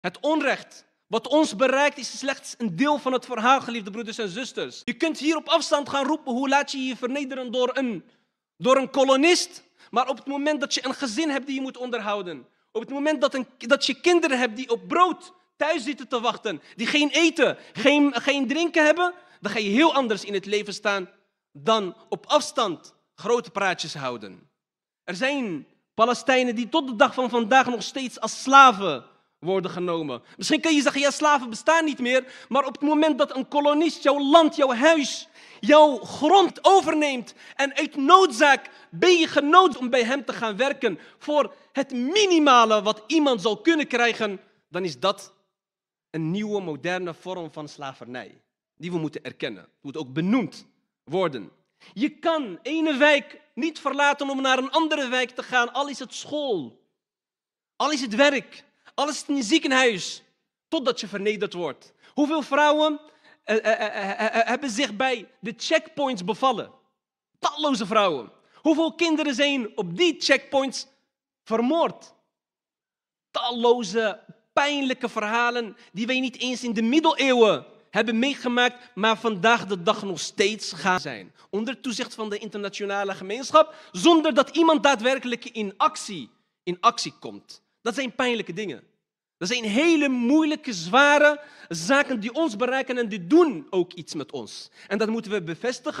Het onrecht wat ons bereikt is slechts een deel van het verhaal, geliefde broeders en zusters. Je kunt hier op afstand gaan roepen hoe laat je je vernederen door een, door een kolonist. Maar op het moment dat je een gezin hebt die je moet onderhouden. Op het moment dat, een, dat je kinderen hebt die op brood thuis zitten te wachten. Die geen eten, geen, geen drinken hebben. Dan ga je heel anders in het leven staan dan op afstand grote praatjes houden. Er zijn Palestijnen die tot de dag van vandaag nog steeds als slaven worden genomen. Misschien kun je zeggen, ja, slaven bestaan niet meer, maar op het moment dat een kolonist jouw land, jouw huis, jouw grond overneemt en uit noodzaak ben je genoodzaakt om bij hem te gaan werken voor het minimale wat iemand zal kunnen krijgen, dan is dat een nieuwe, moderne vorm van slavernij. Die we moeten erkennen. Het moet ook benoemd worden. Je kan ene wijk niet verlaten om naar een andere wijk te gaan, al is het school, al is het werk. Alles in je ziekenhuis, totdat je vernederd wordt. Hoeveel vrouwen eh, eh, eh, hebben zich bij de checkpoints bevallen? Talloze vrouwen. Hoeveel kinderen zijn op die checkpoints vermoord? Talloze pijnlijke verhalen die wij niet eens in de middeleeuwen hebben meegemaakt, maar vandaag de dag nog steeds gaan zijn. Onder toezicht van de internationale gemeenschap, zonder dat iemand daadwerkelijk in actie, in actie komt. Dat zijn pijnlijke dingen. Dat zijn hele moeilijke, zware zaken die ons bereiken en die doen ook iets met ons. En dat moeten we bevestigen.